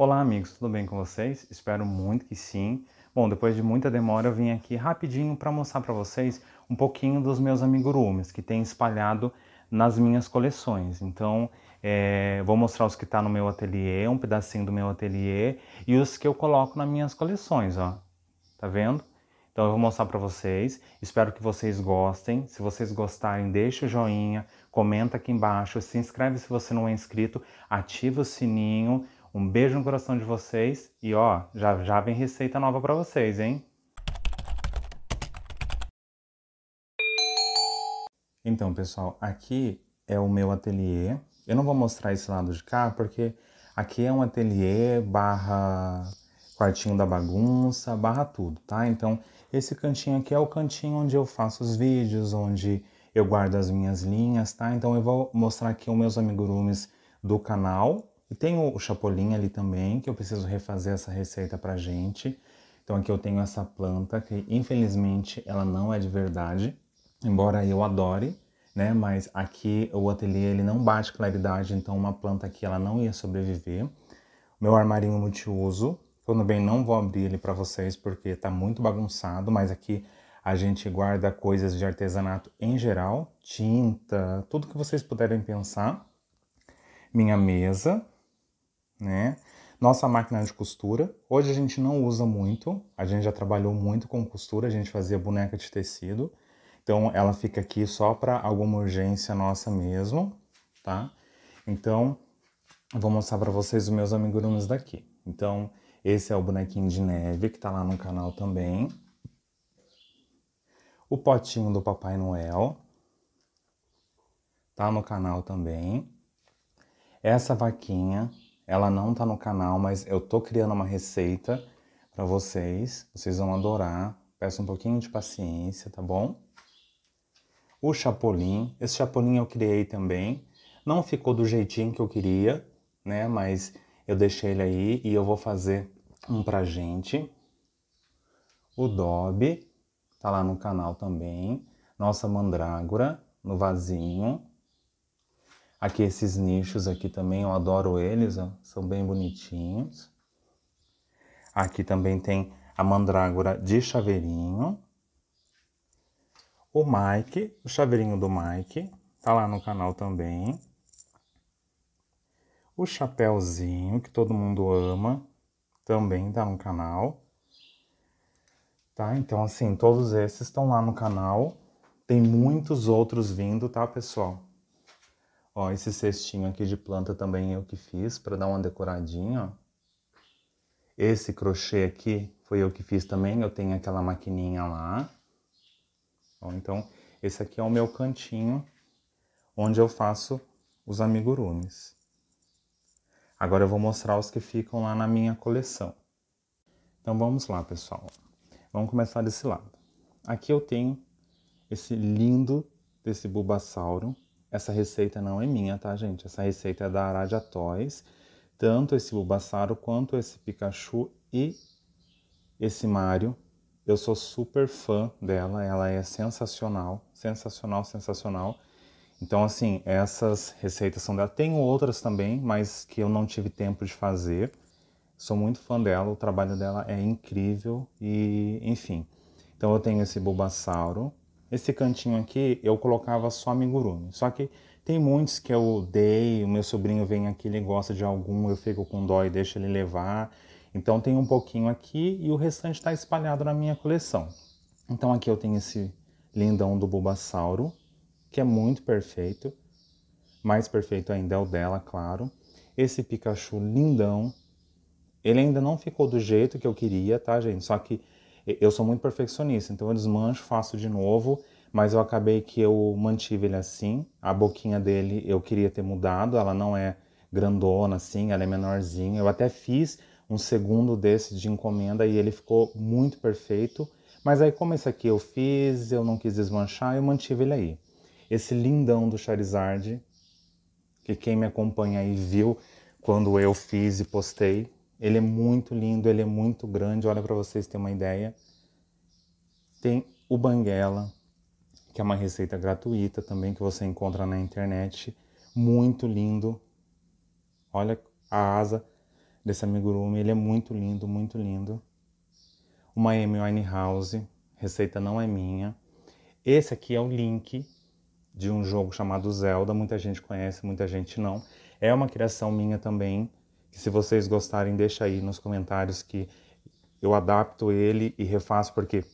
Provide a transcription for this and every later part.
Olá, amigos, tudo bem com vocês? Espero muito que sim. Bom, depois de muita demora, eu vim aqui rapidinho para mostrar para vocês um pouquinho dos meus amigurumis que tem espalhado nas minhas coleções. Então, é, vou mostrar os que está no meu ateliê, um pedacinho do meu ateliê e os que eu coloco nas minhas coleções, ó. Tá vendo? Então, eu vou mostrar para vocês. Espero que vocês gostem. Se vocês gostarem, deixa o joinha, comenta aqui embaixo, se inscreve se você não é inscrito, ativa o sininho um beijo no coração de vocês e ó, já já vem receita nova para vocês, hein? Então, pessoal, aqui é o meu ateliê. Eu não vou mostrar esse lado de cá porque aqui é um ateliê barra quartinho da bagunça, barra tudo, tá? Então, esse cantinho aqui é o cantinho onde eu faço os vídeos, onde eu guardo as minhas linhas, tá? Então, eu vou mostrar aqui os meus amigurumis do canal, e tem o chapolim ali também, que eu preciso refazer essa receita pra gente. Então aqui eu tenho essa planta, que infelizmente ela não é de verdade, embora eu adore, né? Mas aqui o ateliê ele não bate claridade, então uma planta aqui ela não ia sobreviver. Meu armarinho multiuso, Quando bem, não vou abrir ele para vocês porque tá muito bagunçado, mas aqui a gente guarda coisas de artesanato em geral, tinta, tudo que vocês puderem pensar. Minha mesa, né? Nossa máquina de costura. Hoje a gente não usa muito, a gente já trabalhou muito com costura, a gente fazia boneca de tecido. Então ela fica aqui só para alguma urgência nossa mesmo, tá? Então vou mostrar para vocês os meus amigurumis daqui. Então esse é o bonequinho de neve que tá lá no canal também. O potinho do Papai Noel tá no canal também. Essa vaquinha ela não tá no canal, mas eu tô criando uma receita para vocês. Vocês vão adorar. Peço um pouquinho de paciência, tá bom? O chapolim, esse chapolim eu criei também. Não ficou do jeitinho que eu queria, né? Mas eu deixei ele aí e eu vou fazer um pra gente. O dobe, tá lá no canal também. Nossa mandrágora no vasinho. Aqui esses nichos aqui também, eu adoro eles, ó, são bem bonitinhos. Aqui também tem a mandrágora de chaveirinho. O Mike, o chaveirinho do Mike, tá lá no canal também. O chapéuzinho, que todo mundo ama, também tá no canal. Tá? Então, assim, todos esses estão lá no canal. Tem muitos outros vindo, tá, pessoal? Ó, esse cestinho aqui de planta também eu que fiz para dar uma decoradinha, ó. Esse crochê aqui foi eu que fiz também, eu tenho aquela maquininha lá. Ó, então, esse aqui é o meu cantinho onde eu faço os amigurumis. Agora eu vou mostrar os que ficam lá na minha coleção. Então vamos lá, pessoal. Vamos começar desse lado. Aqui eu tenho esse lindo desse Bulbasauro essa receita não é minha, tá, gente? Essa receita é da Aradia Toys. Tanto esse Bulbasauro quanto esse Pikachu e esse Mario. Eu sou super fã dela, ela é sensacional, sensacional, sensacional. Então, assim, essas receitas são dela. Tenho outras também, mas que eu não tive tempo de fazer. Sou muito fã dela, o trabalho dela é incrível e, enfim. Então, eu tenho esse Bulbasauro, esse cantinho aqui eu colocava só amigurumi. Só que tem muitos que eu dei, o meu sobrinho vem aqui, ele gosta de algum, eu fico com dó e deixo ele levar. Então tem um pouquinho aqui e o restante está espalhado na minha coleção. Então aqui eu tenho esse lindão do Bulbasauro, que é muito perfeito. Mais perfeito ainda é o dela, claro. Esse Pikachu lindão. Ele ainda não ficou do jeito que eu queria, tá, gente? Só que eu sou muito perfeccionista, então eu desmancho, faço de novo, mas eu acabei que eu mantive ele assim. A boquinha dele eu queria ter mudado, ela não é grandona assim, ela é menorzinha. Eu até fiz um segundo desse de encomenda e ele ficou muito perfeito, mas aí como esse aqui eu fiz, eu não quis desmanchar, eu mantive ele aí. Esse lindão do Charizard, que quem me acompanha aí viu quando eu fiz e postei, ele é muito lindo, ele é muito grande. Olha para vocês terem uma ideia. Tem o Banguela, que é uma receita gratuita também que você encontra na internet. Muito lindo. Olha a asa desse amigurumi, ele é muito lindo, muito lindo. Uma Amy Winehouse, receita não é minha. Esse aqui é o link de um jogo chamado Zelda, muita gente conhece, muita gente não. É uma criação minha também. E se vocês gostarem, deixa aí nos comentários que eu adapto ele e refaço, porque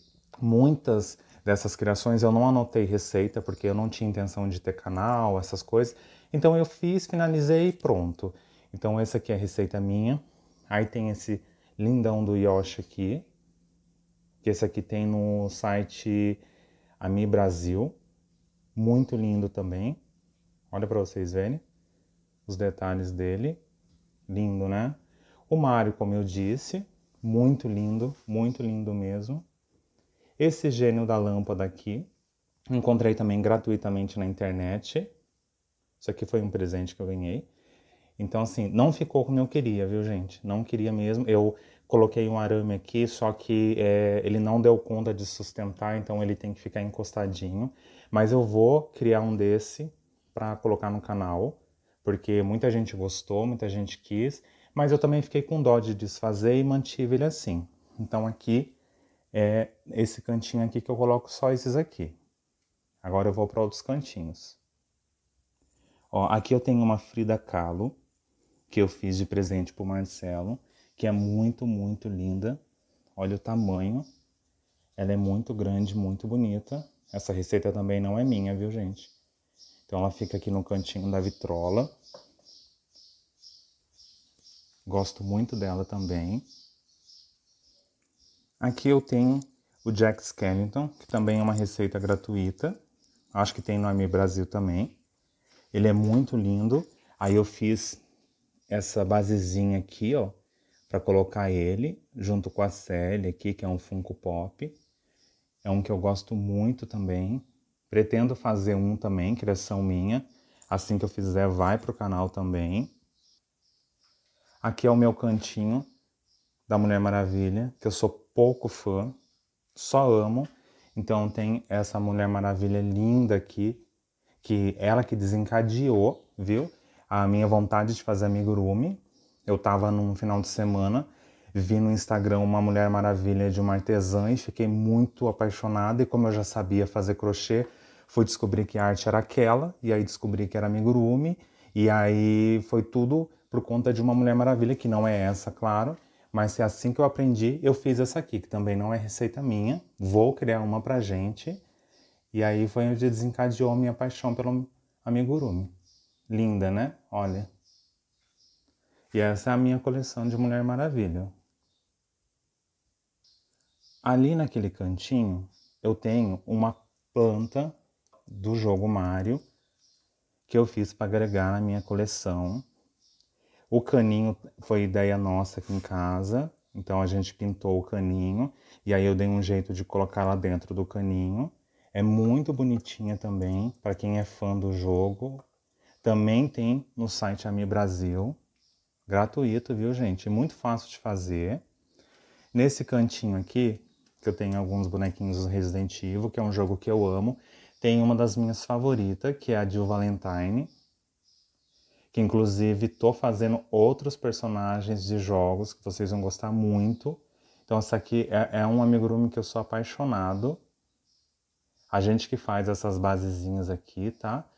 muitas dessas criações eu não anotei receita, porque eu não tinha intenção de ter canal, essas coisas. Então eu fiz, finalizei e pronto. Então essa aqui é a receita minha. Aí tem esse lindão do Yoshi aqui, que esse aqui tem no site Ami Brasil. Muito lindo também. Olha para vocês verem os detalhes dele lindo, né? O Mário, como eu disse, muito lindo, muito lindo mesmo. Esse gênio da lâmpada aqui, encontrei também gratuitamente na internet. Isso aqui foi um presente que eu ganhei. Então, assim, não ficou como eu queria, viu, gente? Não queria mesmo. Eu coloquei um arame aqui, só que é, ele não deu conta de sustentar, então ele tem que ficar encostadinho. Mas eu vou criar um desse para colocar no canal porque muita gente gostou, muita gente quis, mas eu também fiquei com dó de desfazer e mantive ele assim. Então aqui é esse cantinho aqui que eu coloco só esses aqui. Agora eu vou para outros cantinhos. Ó, aqui eu tenho uma Frida Kahlo, que eu fiz de presente para o Marcelo, que é muito, muito linda. Olha o tamanho. Ela é muito grande, muito bonita. Essa receita também não é minha, viu, gente? Então ela fica aqui no cantinho da vitrola. Gosto muito dela também. Aqui eu tenho o Jack Skellington, que também é uma receita gratuita. Acho que tem no AMI Brasil também. Ele é muito lindo. Aí eu fiz essa basezinha aqui, ó, para colocar ele junto com a Selle, aqui, que é um Funko Pop. É um que eu gosto muito também, Pretendo fazer um também, criação minha. Assim que eu fizer, vai para o canal também. Aqui é o meu cantinho da Mulher Maravilha, que eu sou pouco fã, só amo. Então tem essa Mulher Maravilha linda aqui, que ela que desencadeou, viu? A minha vontade de fazer amigurumi. Eu tava num final de semana, vi no Instagram uma Mulher Maravilha de uma artesã e fiquei muito apaixonada e como eu já sabia fazer crochê, Fui descobrir que arte era aquela, e aí descobri que era amigurumi, e aí foi tudo por conta de uma Mulher Maravilha, que não é essa, claro, mas é assim que eu aprendi, eu fiz essa aqui, que também não é receita minha, vou criar uma pra gente, e aí foi onde desencadeou a minha paixão pelo amigurumi. Linda, né? Olha. E essa é a minha coleção de Mulher Maravilha. Ali naquele cantinho, eu tenho uma planta do jogo Mario que eu fiz para agregar na minha coleção. O caninho foi ideia nossa aqui em casa, então a gente pintou o caninho e aí eu dei um jeito de colocar lá dentro do caninho. É muito bonitinha também para quem é fã do jogo. Também tem no site Ami Brasil, gratuito, viu, gente? Muito fácil de fazer. Nesse cantinho aqui, que eu tenho alguns bonequinhos do Resident Evil, que é um jogo que eu amo. Tem uma das minhas favoritas, que é a Jill Valentine, que inclusive tô fazendo outros personagens de jogos que vocês vão gostar muito. Então essa aqui é, é um amigurumi que eu sou apaixonado. A gente que faz essas basezinhas aqui, tá?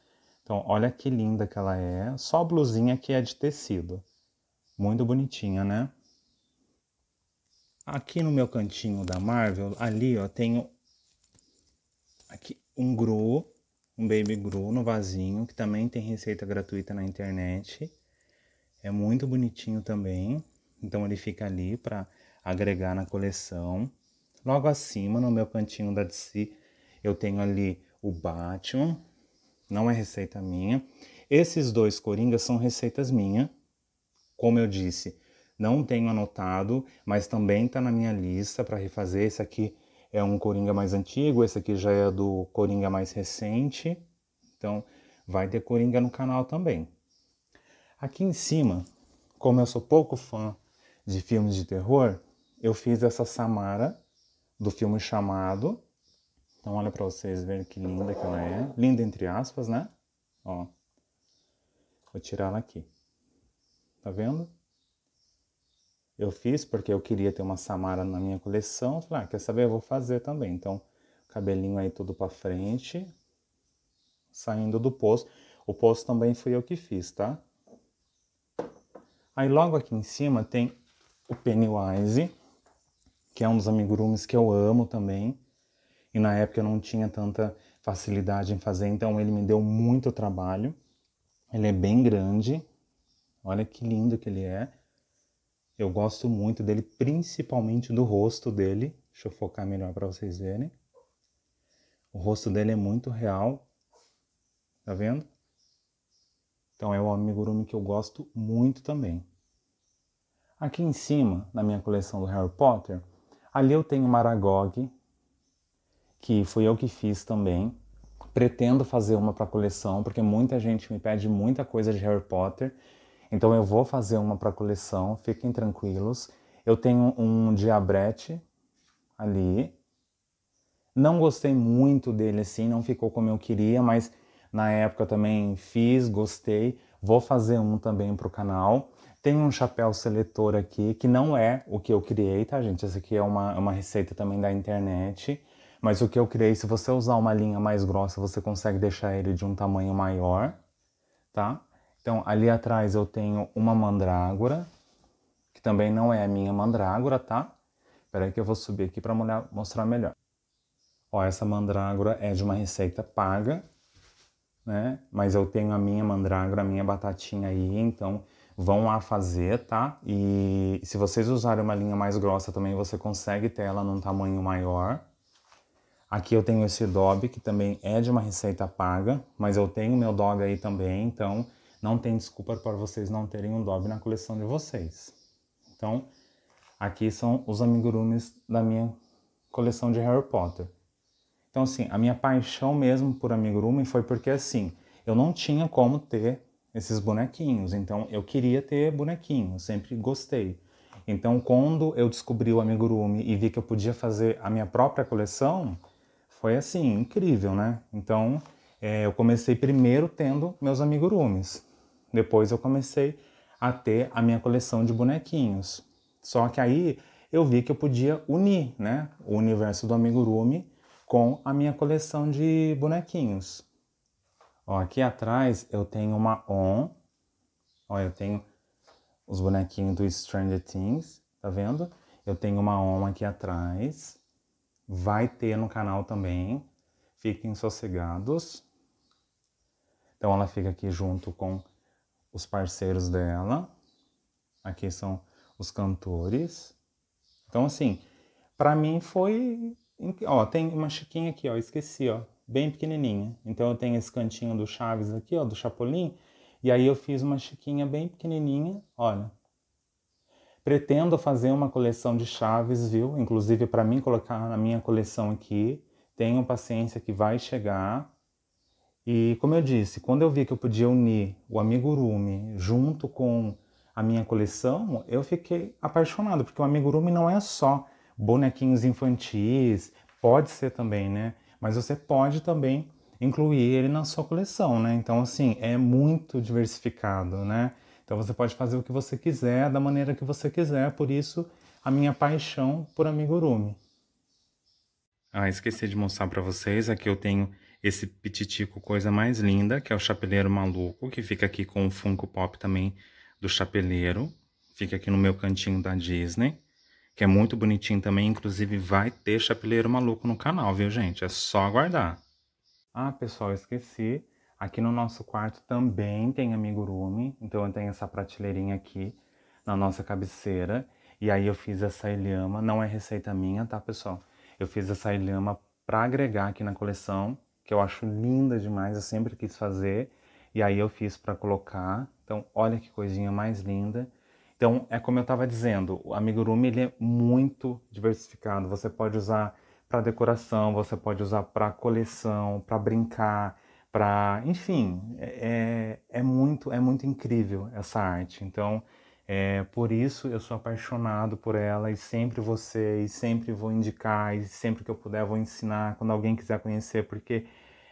Então olha que linda que ela é. Só a blusinha que é de tecido. Muito bonitinha, né? Aqui no meu cantinho da Marvel, ali ó, tenho aqui um gru, um baby gru no vasinho, que também tem receita gratuita na internet. É muito bonitinho também. Então ele fica ali para agregar na coleção. Logo acima, no meu cantinho da DC, eu tenho ali o Batman. Não é receita minha. Esses dois coringas são receitas minhas. Como eu disse, não tenho anotado, mas também está na minha lista para refazer. Esse aqui é um Coringa mais antigo, esse aqui já é do Coringa mais recente. Então, vai ter Coringa no canal também. Aqui em cima, como eu sou pouco fã de filmes de terror, eu fiz essa Samara do filme Chamado. Então, olha para vocês verem que linda que ela é. Linda entre aspas, né? Ó. Vou tirar ela aqui. Tá vendo? Eu fiz porque eu queria ter uma Samara na minha coleção. Falei, ah, quer saber? Eu vou fazer também. Então, cabelinho aí tudo para frente, saindo do posto. O posto também fui eu que fiz, tá? Aí logo aqui em cima tem o Pennywise, que é um dos amigurumis que eu amo também. E na época eu não tinha tanta facilidade em fazer, então ele me deu muito trabalho. Ele é bem grande. Olha que lindo que ele é. Eu gosto muito dele, principalmente do rosto dele. Deixa eu focar melhor para vocês verem. O rosto dele é muito real. Tá vendo? Então é o amigurumi que eu gosto muito também. Aqui em cima, na minha coleção do Harry Potter, ali eu tenho o Maragog, que fui eu que fiz também. Pretendo fazer uma para a coleção, porque muita gente me pede muita coisa de Harry Potter então eu vou fazer uma para coleção, fiquem tranquilos. Eu tenho um diabrete ali. Não gostei muito dele assim, não ficou como eu queria, mas na época também fiz, gostei. Vou fazer um também para o canal. Tem um chapéu seletor aqui, que não é o que eu criei, tá, gente? Essa aqui é uma, é uma receita também da internet. Mas o que eu criei, se você usar uma linha mais grossa, você consegue deixar ele de um tamanho maior, tá? Então, ali atrás eu tenho uma mandrágora, que também não é a minha mandrágora, tá? Espera aí que eu vou subir aqui para mostrar melhor. Ó, essa mandrágora é de uma receita paga, né? Mas eu tenho a minha mandrágora, a minha batatinha aí, então vão lá fazer, tá? E se vocês usarem uma linha mais grossa também, você consegue ter ela num tamanho maior. Aqui eu tenho esse dob, que também é de uma receita paga, mas eu tenho meu dob aí também, então não tem desculpa para vocês não terem um dob na coleção de vocês. Então, aqui são os amigurumis da minha coleção de Harry Potter. Então, assim, a minha paixão mesmo por amigurumi foi porque, assim, eu não tinha como ter esses bonequinhos. Então, eu queria ter bonequinho, sempre gostei. Então, quando eu descobri o amigurumi e vi que eu podia fazer a minha própria coleção, foi assim, incrível, né? Então, é, eu comecei primeiro tendo meus amigurumis. Depois eu comecei a ter a minha coleção de bonequinhos. Só que aí eu vi que eu podia unir né, o universo do amigurumi com a minha coleção de bonequinhos. Ó, aqui atrás eu tenho uma on. Ó, eu tenho os bonequinhos do Stranger Things, tá vendo? Eu tenho uma on aqui atrás. Vai ter no canal também. Fiquem sossegados. Então ela fica aqui junto com os parceiros dela. Aqui são os cantores. Então assim, para mim foi, ó, tem uma chiquinha aqui, ó, esqueci, ó, bem pequenininha. Então eu tenho esse cantinho do Chaves aqui, ó, do Chapolin, e aí eu fiz uma chiquinha bem pequenininha, olha. Pretendo fazer uma coleção de chaves, viu? Inclusive para mim colocar na minha coleção aqui. Tenham paciência que vai chegar. E como eu disse, quando eu vi que eu podia unir o amigurumi junto com a minha coleção, eu fiquei apaixonado, porque o amigurumi não é só bonequinhos infantis, pode ser também, né? Mas você pode também incluir ele na sua coleção, né? Então, assim, é muito diversificado, né? Então você pode fazer o que você quiser, da maneira que você quiser, por isso a minha paixão por amigurumi. Ah, esqueci de mostrar para vocês, aqui eu tenho esse pititico coisa mais linda, que é o chapeleiro maluco, que fica aqui com o Funko Pop também do chapeleiro. Fica aqui no meu cantinho da Disney, que é muito bonitinho também. Inclusive vai ter chapeleiro maluco no canal, viu, gente? É só aguardar. Ah, pessoal, esqueci. Aqui no nosso quarto também tem amigurumi, então eu tenho essa prateleirinha aqui na nossa cabeceira. E aí eu fiz essa ilhama, não é receita minha, tá, pessoal? Eu fiz essa ilhama para agregar aqui na coleção que eu acho linda demais, eu sempre quis fazer, e aí eu fiz para colocar. Então, olha que coisinha mais linda. Então, é como eu estava dizendo, o amigurumi ele é muito diversificado. Você pode usar para decoração, você pode usar para coleção, para brincar, para, enfim, é, é, é muito é muito incrível essa arte. Então, é, por isso eu sou apaixonado por ela e sempre você, e sempre vou indicar, e sempre que eu puder vou ensinar, quando alguém quiser conhecer, porque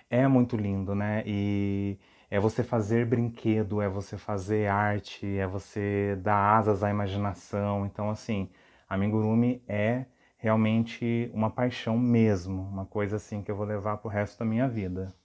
é muito lindo, né? E é você fazer brinquedo, é você fazer arte, é você dar asas à imaginação. Então, assim, amigurumi é realmente uma paixão mesmo, uma coisa assim que eu vou levar pro resto da minha vida.